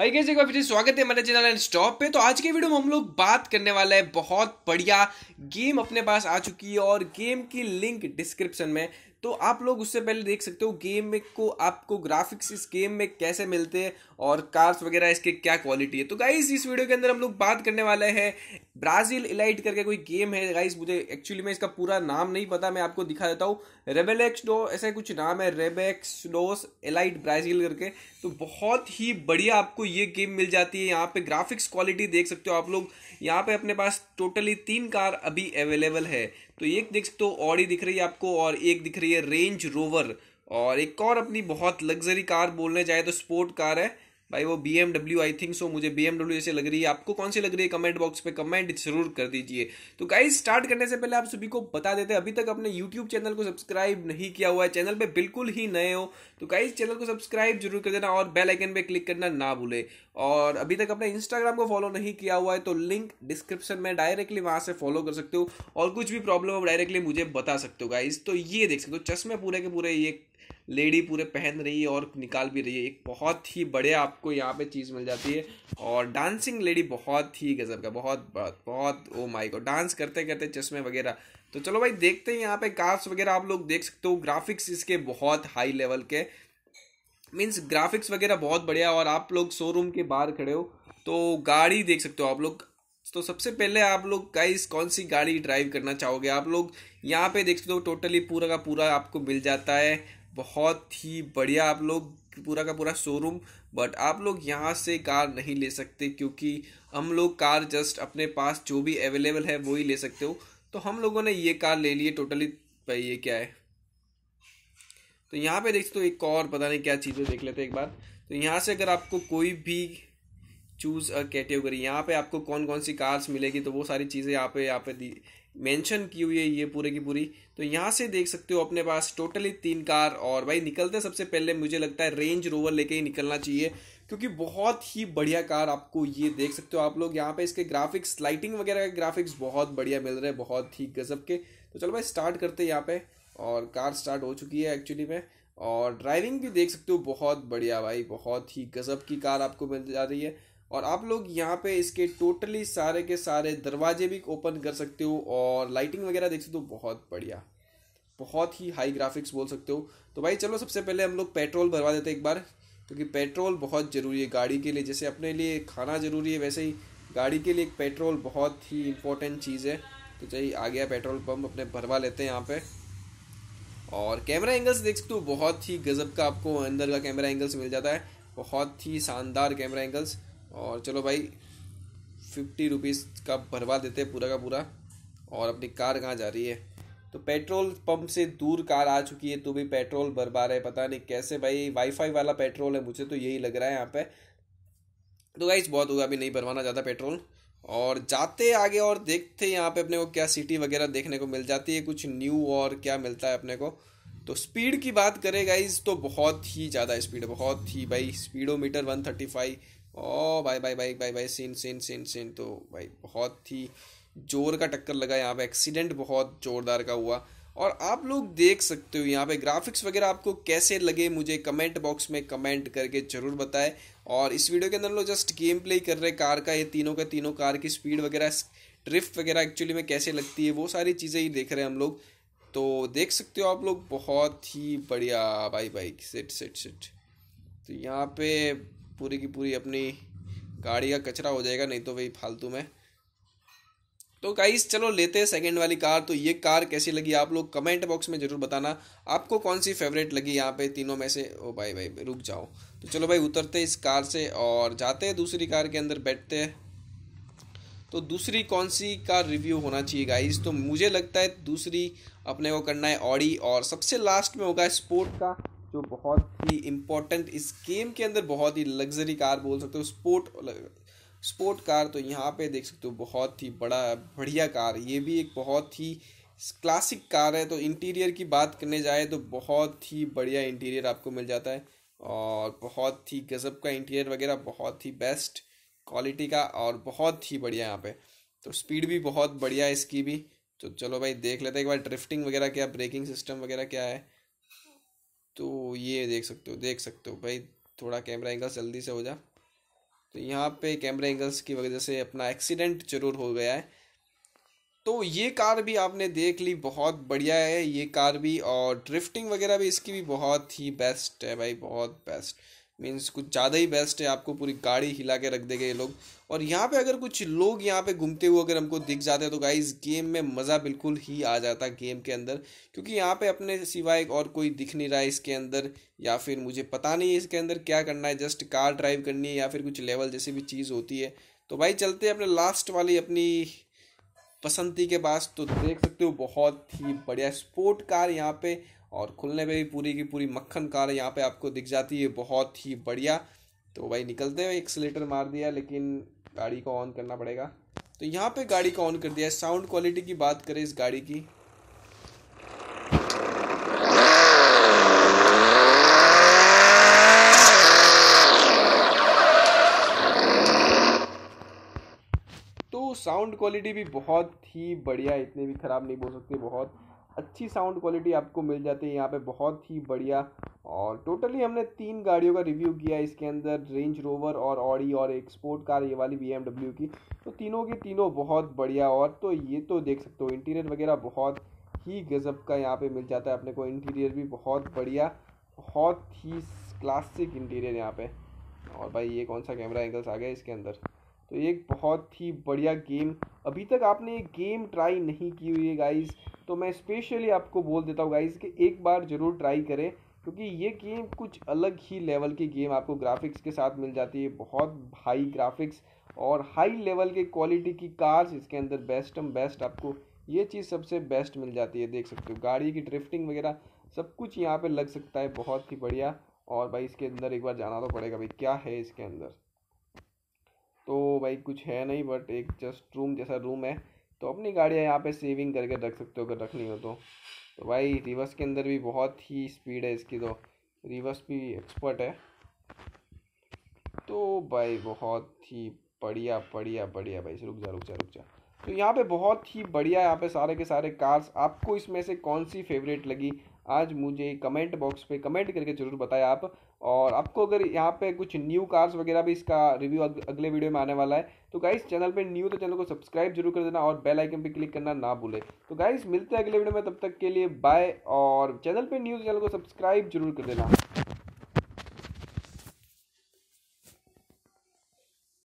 हाय कैसे को फिर स्वागत है हमारे चैनल एंड स्टॉप पे तो आज के वीडियो में हम लोग बात करने वाला है बहुत बढ़िया गेम अपने पास आ चुकी है और गेम की लिंक डिस्क्रिप्शन में तो आप लोग उससे पहले देख सकते हो गेम में को आपको ग्राफिक्स इस गेम में कैसे मिलते हैं और कार्स वगैरह इसके क्या क्वालिटी है तो गाइज इस वीडियो के अंदर हम लोग बात करने वाले हैं ब्राजील इलाइट करके कोई गेम है गाइस मुझे एक्चुअली में इसका पूरा नाम नहीं पता मैं आपको दिखा देता हूँ रेबेलेक्स डो ऐसा कुछ नाम है रेबेक्स डोस एलाइट ब्राजील करके तो बहुत ही बढ़िया आपको ये गेम मिल जाती है यहाँ पे ग्राफिक्स क्वालिटी देख सकते हो आप लोग यहाँ पे अपने पास टोटली तीन कार अभी अवेलेबल है तो एक देख सकते हो ऑडी दिख रही है आपको और एक दिख रही है रेंज रोवर और एक और अपनी बहुत लग्जरी कार बोलने जाए तो स्पोर्ट कार है भाई वो BMW I think so मुझे बी एमडब्ल्यू जैसे लग रही है आपको कौन सी लग रही है कमेंट बॉक्स पे कमेंट जरूर कर दीजिए तो गाइज स्टार्ट करने से पहले आप सभी को बता देते हैं अभी तक अपने यूट्यूब चैनल को सब्सक्राइब नहीं किया हुआ है चैनल पे बिल्कुल ही नए हो तो गाइज चैनल को सब्सक्राइब जरूर कर देना और बेलाइकन पर क्लिक करना ना भूले और अभी तक अपने इंस्टाग्राम को फॉलो नहीं किया हुआ है तो लिंक डिस्क्रिप्शन में डायरेक्टली वहां से फॉलो कर सकते हो और कुछ भी प्रॉब्लम हो डायरेक्टली मुझे बता सकते हो गाइज तो ये देख सकते हो चश्मे पूरे के पूरे ये लेडी पूरे पहन रही है और निकाल भी रही है एक बहुत ही बड़े आपको यहाँ पे चीज़ मिल जाती है और डांसिंग लेडी बहुत ही गजब का बहुत बहुत बहुत ओ माई को डांस करते करते चश्मे वगैरह तो चलो भाई देखते हैं यहाँ पे कार्स वगैरह आप लोग देख सकते हो ग्राफिक्स इसके बहुत हाई लेवल के मीन्स ग्राफिक्स वगैरह बहुत बढ़िया और आप लोग शोरूम के बाहर खड़े हो तो गाड़ी देख सकते हो आप लोग तो सबसे पहले आप लोग गाइस कौन सी गाड़ी ड्राइव करना चाहोगे आप लोग यहाँ पे देख सकते हो टोटली पूरा का पूरा आपको मिल जाता है बहुत ही बढ़िया आप लोग पूरा का पूरा शोरूम बट आप लोग यहाँ से कार नहीं ले सकते क्योंकि हम लोग कार जस्ट अपने पास जो भी अवेलेबल है वो ही ले सकते हो तो हम लोगों ने ये कार ले ली है टोटली भाई ये क्या है तो यहाँ पे देखते हो एक और पता नहीं क्या चीज़ें देख लेते एक बार तो यहाँ से अगर आपको कोई भी चूज़ अ कैटेगरी यहाँ पे आपको कौन कौन सी कार्स मिलेगी तो वो सारी चीज़ें यहाँ पे यहाँ पे दी मेंशन की हुई है ये पूरे की पूरी तो यहाँ से देख सकते हो अपने पास टोटली तीन कार और भाई निकलते सबसे पहले मुझे लगता है रेंज रोवर लेके ही निकलना चाहिए क्योंकि बहुत ही बढ़िया कार आपको ये देख सकते हो आप लोग यहाँ पे इसके ग्राफिक्स लाइटिंग वगैरह के ग्राफिक्स बहुत बढ़िया मिल रहे हैं बहुत ही गजब के तो चलो भाई स्टार्ट करते हैं यहाँ पे और कार स्टार्ट हो चुकी है एक्चुअली में और ड्राइविंग भी देख सकते हो बहुत बढ़िया भाई बहुत ही गजब की कार आपको मिल जा रही है और आप लोग यहाँ पे इसके टोटली सारे के सारे दरवाजे भी ओपन कर सकते हो और लाइटिंग वगैरह देख सकते हो बहुत बढ़िया बहुत ही हाई ग्राफिक्स बोल सकते हो तो भाई चलो सबसे पहले हम लोग पेट्रोल भरवा देते एक बार क्योंकि पेट्रोल बहुत ज़रूरी है गाड़ी के लिए जैसे अपने लिए खाना ज़रूरी है वैसे ही गाड़ी के लिए एक पेट्रोल बहुत ही इंपॉर्टेंट चीज़ है तो चाहिए आ गया पेट्रोल पम्प अपने भरवा लेते हैं यहाँ पर और कैमरा एंगल्स देख सकते हो बहुत ही गज़ब का आपको अंदर का कैमरा एंगल्स मिल जाता है बहुत ही शानदार कैमरा एंगल्स और चलो भाई फिफ्टी रुपीज़ का भरवा देते पूरा का पूरा और अपनी कार कहाँ जा रही है तो पेट्रोल पंप से दूर कार आ चुकी है तो भी पेट्रोल भरवा रहे पता नहीं कैसे भाई वाईफाई वाला पेट्रोल है मुझे तो यही लग रहा है यहाँ पे तो गाइज बहुत होगा अभी नहीं भरवाना ज़्यादा पेट्रोल और जाते आगे और देखते यहाँ पे अपने को क्या सिटी वगैरह देखने को मिल जाती है कुछ न्यू और क्या मिलता है अपने को तो स्पीड की बात करें गाइज तो बहुत ही ज़्यादा स्पीड है बहुत ही भाई speedometer one thirty five oh भाई भाई भाई भाई भाई सीन सीन सीन सीन तो भाई बहुत ही जोर का टक्कर लगा यहाँ पे एक्सीडेंट बहुत जोरदार का हुआ और आप लोग देख सकते हो यहाँ पे ग्राफिक्स वगैरह आपको कैसे लगे मुझे कमेंट बॉक्स में कमेंट करके ज़रूर बताएं और इस वीडियो के अंदर हम लोग जस्ट गेम प्ले कर रहे कार का ये तीनों का तीनों कार की स्पीड वगैरह ड्रिफ्ट वगैरह एक्चुअली में कैसे लगती है वो सारी चीज़ें ही देख रहे हैं हम लोग तो देख सकते हो आप लोग बहुत ही बढ़िया भाई भाई सिट सिट सिट तो यहाँ पे पूरी की पूरी अपनी गाड़ी का कचरा हो जाएगा नहीं तो भाई फालतू में तो गाइस चलो लेते हैं सेकंड वाली कार तो ये कार कैसी लगी आप लोग कमेंट बॉक्स में जरूर बताना आपको कौन सी फेवरेट लगी यहाँ पे तीनों में से ओ भाई भाई रुक जाओ तो चलो भाई उतरते इस कार से और जाते हैं दूसरी कार के अंदर बैठते हैं तो दूसरी कौन सी कार रिव्यू होना चाहिए गाइस तो मुझे लगता है दूसरी अपने को करना है ऑडी और सबसे लास्ट में होगा स्पोर्ट का जो बहुत ही इम्पोर्टेंट इस गेम के अंदर बहुत ही लग्जरी कार बोल सकते हो स्पोर्ट स्पोर्ट कार तो यहाँ पे देख सकते हो बहुत ही बड़ा बढ़िया कार ये भी एक बहुत ही क्लासिक कार है तो इंटीरियर की बात करने जाए तो बहुत ही बढ़िया इंटीरियर आपको मिल जाता है और बहुत ही गज़ब का इंटीरियर वगैरह बहुत ही बेस्ट क्वालिटी का और बहुत ही बढ़िया यहाँ पे तो स्पीड भी बहुत बढ़िया है इसकी भी तो चलो भाई देख लेते हैं एक बार ड्रिफ्टिंग वगैरह क्या ब्रेकिंग सिस्टम वगैरह क्या है तो ये देख सकते हो देख सकते हो भाई थोड़ा कैमरा एंगल्स जल्दी से हो जा तो यहाँ पे कैमरा एंगल्स की वजह से अपना एक्सीडेंट जरूर हो गया है तो ये कार भी आपने देख ली बहुत बढ़िया है ये कार भी और ड्रिफ्टिंग वगैरह भी इसकी भी बहुत ही बेस्ट है भाई बहुत बेस्ट मीन्स कुछ ज़्यादा ही बेस्ट है आपको पूरी गाड़ी हिला के रख देंगे ये लोग और यहाँ पे अगर कुछ लोग यहाँ पे घूमते हुए अगर हमको दिख जाते हैं तो गाइस गेम में मज़ा बिल्कुल ही आ जाता है गेम के अंदर क्योंकि यहाँ पे अपने सिवाय और कोई दिख नहीं रहा है इसके अंदर या फिर मुझे पता नहीं है इसके अंदर क्या करना है जस्ट कार ड्राइव करनी है या फिर कुछ लेवल जैसी भी चीज़ होती है तो भाई चलते हैं अपने लास्ट वाली अपनी पसंदी के पास तो देख सकते हो बहुत ही बढ़िया स्पोर्ट कार यहाँ पे और खुलने पे भी पूरी की पूरी मक्खन कार यहाँ पे आपको दिख जाती है बहुत ही बढ़िया तो भाई निकलते हुए एक्सलेटर मार दिया लेकिन गाड़ी को ऑन करना पड़ेगा तो यहाँ पे गाड़ी को ऑन कर दिया साउंड क्वालिटी की बात करें इस गाड़ी की तो साउंड क्वालिटी भी बहुत ही बढ़िया इतनी भी ख़राब नहीं बोल सकती बहुत अच्छी साउंड क्वालिटी आपको मिल जाती है यहाँ पे बहुत ही बढ़िया और टोटली हमने तीन गाड़ियों का रिव्यू किया इसके अंदर रेंज रोवर और ऑडी और एक स्पोर्ट कार ये वाली बी की तो तीनों की तीनों बहुत बढ़िया और तो ये तो देख सकते हो इंटीरियर वगैरह बहुत ही गज़ब का यहाँ पे मिल जाता है अपने को इंटीरियर भी बहुत बढ़िया बहुत ही क्लासिक इंटीरियर यहाँ पे और भाई ये कौन सा कैमरा एंगल्स आ गया इसके अंदर तो ये एक बहुत ही बढ़िया गेम अभी तक आपने ये गेम ट्राई नहीं की हुई है गाइज़ तो मैं स्पेशली आपको बोल देता हूँ गाइज़ कि एक बार ज़रूर ट्राई करें क्योंकि ये गेम कुछ अलग ही लेवल की गेम आपको ग्राफिक्स के साथ मिल जाती है बहुत हाई ग्राफिक्स और हाई लेवल के क्वालिटी की कार्स इसके अंदर बेस्ट एम बेस्ट आपको ये चीज़ सबसे बेस्ट मिल जाती है देख सकते हो गाड़ी की ड्रिफ्टिंग वगैरह सब कुछ यहाँ पे लग सकता है बहुत ही बढ़िया और भाई इसके अंदर एक बार जाना तो पड़ेगा भाई क्या है इसके अंदर तो भाई कुछ है नहीं बट एक जस्ट रूम जैसा रूम है तो अपनी गाड़ियाँ यहाँ पे सेविंग करके रख सकते हो अगर रखनी हो तो तो भाई रिवर्स के अंदर भी बहुत ही स्पीड है इसकी तो रिवर्स भी एक्सपर्ट है तो भाई बहुत ही बढ़िया बढ़िया बढ़िया भाई रुक जा रुक जा रुक जा तो यहाँ पे बहुत ही बढ़िया यहाँ पे सारे के सारे कार्स आपको इसमें से कौन सी फेवरेट लगी आज मुझे कमेंट बॉक्स पे कमेंट करके ज़रूर बताएं आप और आपको अगर यहाँ पे कुछ न्यू कार्स वगैरह भी इसका रिव्यू अगले वीडियो में आने वाला है तो गाइस चैनल पे न्यू तो चैनल को सब्सक्राइब जरूर कर देना और बेल आइकन पे क्लिक करना ना भूले तो गाइस मिलते हैं अगले वीडियो में तब तक के लिए बाय और चैनल पे न्यू चैनल तो को सब्सक्राइब जरूर कर देना